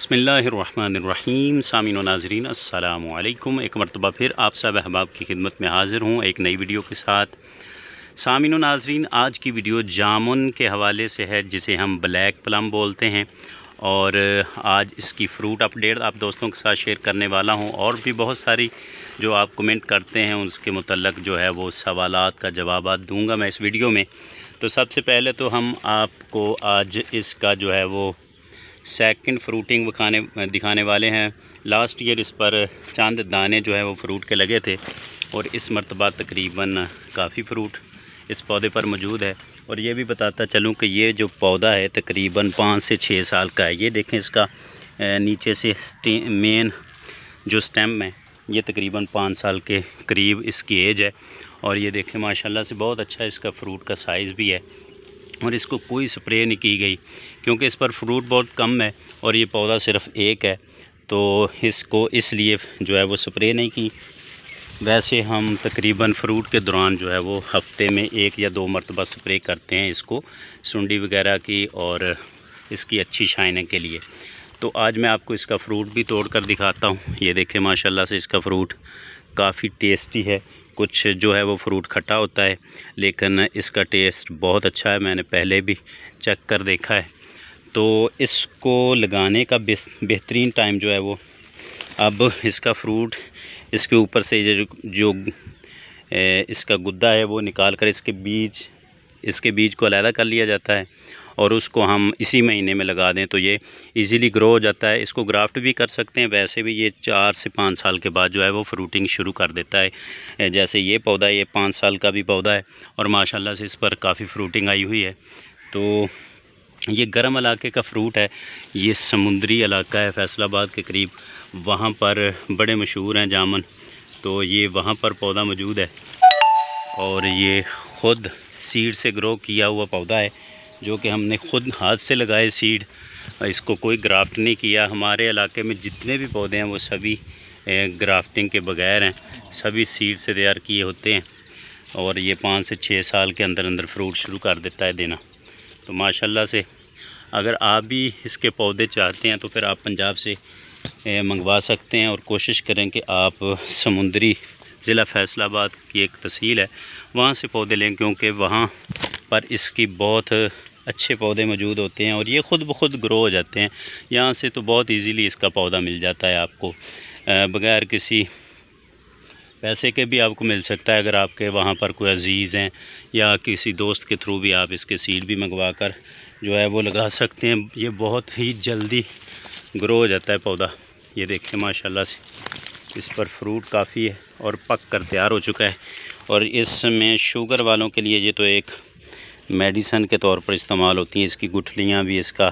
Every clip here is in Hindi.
बसमिलीम सामिन नाजरीन अल्लाम एक मरतबा फिर आप सब अहबाब की खिदमत में हाज़िर हूँ एक नई वीडियो के साथ सामिन नाजरीन आज की वीडियो जामुन के हवाले से है जिसे हम ब्लैक प्लम बोलते हैं और आज इसकी फ़्रूट अपडेट आप दोस्तों के साथ शेयर करने वाला हूँ और भी बहुत सारी जो आप कमेंट करते हैं उसके मतलब जो है वो सवाल का जवाब दूँगा मैं इस वीडियो में तो सबसे पहले तो हम आपको आज इसका जो है वो सेकंड फ्रूटिंग दिखाने दिखाने वाले हैं लास्ट ईयर इस पर चंद दाने जो है वो फ्रूट के लगे थे और इस मरतबा तकरीबन काफ़ी फ्रूट इस पौधे पर मौजूद है और ये भी बताता चलूँ कि ये जो पौधा है तकरीबन पाँच से छः साल का है ये देखें इसका नीचे से मेन जो स्टेम है ये तकरीबन पाँच साल के करीब इसकी एज है और ये देखें माशाल्लाह से बहुत अच्छा इसका फ्रूट का साइज़ भी है और इसको कोई स्प्रे नहीं की गई क्योंकि इस पर फ्रूट बहुत कम है और ये पौधा सिर्फ एक है तो इसको इसलिए जो है वो स्प्रे नहीं की वैसे हम तकरीबन फ्रूट के दौरान जो है वो हफ्ते में एक या दो मरतबा स्प्रे करते हैं इसको सुंडी वगैरह की और इसकी अच्छी शाइनिंग के लिए तो आज मैं आपको इसका फ्रूट भी तोड़ कर दिखाता हूँ ये देखें माशाल्लाह से इसका फ्रूट काफ़ी टेस्टी है कुछ जो है वो फ्रूट खट्टा होता है लेकिन इसका टेस्ट बहुत अच्छा है मैंने पहले भी चेक कर देखा है तो इसको लगाने का बेहतरीन टाइम जो है वो अब इसका फ्रूट इसके ऊपर से जो जो इसका गुद्दा है वो निकाल कर इसके बीज इसके बीज को अलहदा कर लिया जाता है और उसको हम इसी महीने में लगा दें तो ये इजीली ग्रो हो जाता है इसको ग्राफ्ट भी कर सकते हैं वैसे भी ये चार से पाँच साल के बाद जो है वो फ्रूटिंग शुरू कर देता है जैसे ये पौधा ये पाँच साल का भी पौधा है और माशाला से इस पर काफ़ी फ्रूटिंग आई हुई है तो ये गर्म इलाके का फ्रूट है ये समुंदरी इलाका है फैसलाबाद के करीब वहाँ पर बड़े मशहूर हैं जामन तो ये वहाँ पर पौधा मौजूद है और ये ख़ुद सीड से ग्रो किया हुआ पौधा है जो कि हमने खुद हाथ से लगाए सीड इसको कोई ग्राफ्ट नहीं किया हमारे इलाके में जितने भी पौधे हैं वो सभी ग्राफ्टिंग के बगैर हैं सभी सीड से तैयार किए होते हैं और ये पाँच से छः साल के अंदर अंदर फ्रूट शुरू कर देता है देना तो माशाल्लाह से अगर आप भी इसके पौधे चाहते हैं तो फिर आप पंजाब से मंगवा सकते हैं और कोशिश करें कि आप समुंदरी ज़िला फैसलाबाद की एक तहसील है वहाँ से पौधे लें क्योंकि वहाँ पर इसकी बहुत अच्छे पौधे मौजूद होते हैं और ये ख़ुद ब खुद ग्रो हो जाते हैं यहाँ से तो बहुत इजीली इसका पौधा मिल जाता है आपको बग़ैर किसी पैसे के भी आपको मिल सकता है अगर आपके वहाँ पर कोई अजीज़ हैं या किसी दोस्त के थ्रू भी आप इसके सीड भी मंगवा कर जो है वो लगा सकते हैं ये बहुत ही जल्दी ग्रो हो जाता है पौधा ये देखें माशाल्लाह से इस पर फ्रूट काफ़ी है और पक कर तैयार हो चुका है और इसमें शुगर वालों के लिए ये तो एक मेडिसन के तौर पर इस्तेमाल होती हैं इसकी गुठलियाँ भी इसका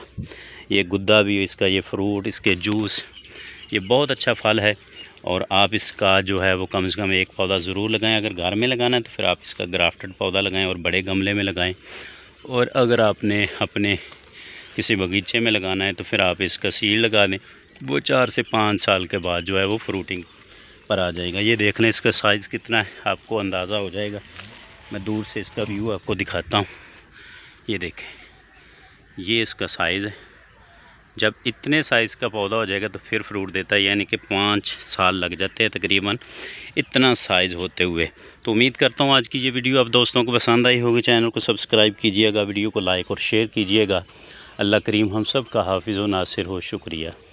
ये गुद्दा भी इसका ये फ्रूट इसके जूस ये बहुत अच्छा फल है और आप इसका जो है वो कम से कम एक पौधा ज़रूर लगाएं अगर घर में लगाना है तो फिर आप इसका ग्राफ्टेड पौधा लगाएं और बड़े गमले में लगाएं और अगर आपने अपने किसी बगीचे में लगाना है तो फिर आप इसका सीड लगा दें वो चार से पाँच साल के बाद जो है वो फ्रूटिंग पर आ जाएगा ये देख लें इसका साइज़ कितना है आपको अंदाज़ा हो जाएगा मैं दूर से इसका व्यू आपको दिखाता हूँ ये देखें ये इसका साइज़ है जब इतने साइज़ का पौधा हो जाएगा तो फिर फ्रूट देता है यानी कि पाँच साल लग जाते हैं तकरीबन इतना साइज़ होते हुए तो उम्मीद करता हूँ आज की ये वीडियो आप दोस्तों को पसंद आई होगी चैनल को सब्सक्राइब कीजिएगा वीडियो को लाइक और शेयर कीजिएगा अल्लाह करीम हम सब का हाफिज़ व नासिर हो शुक्रिया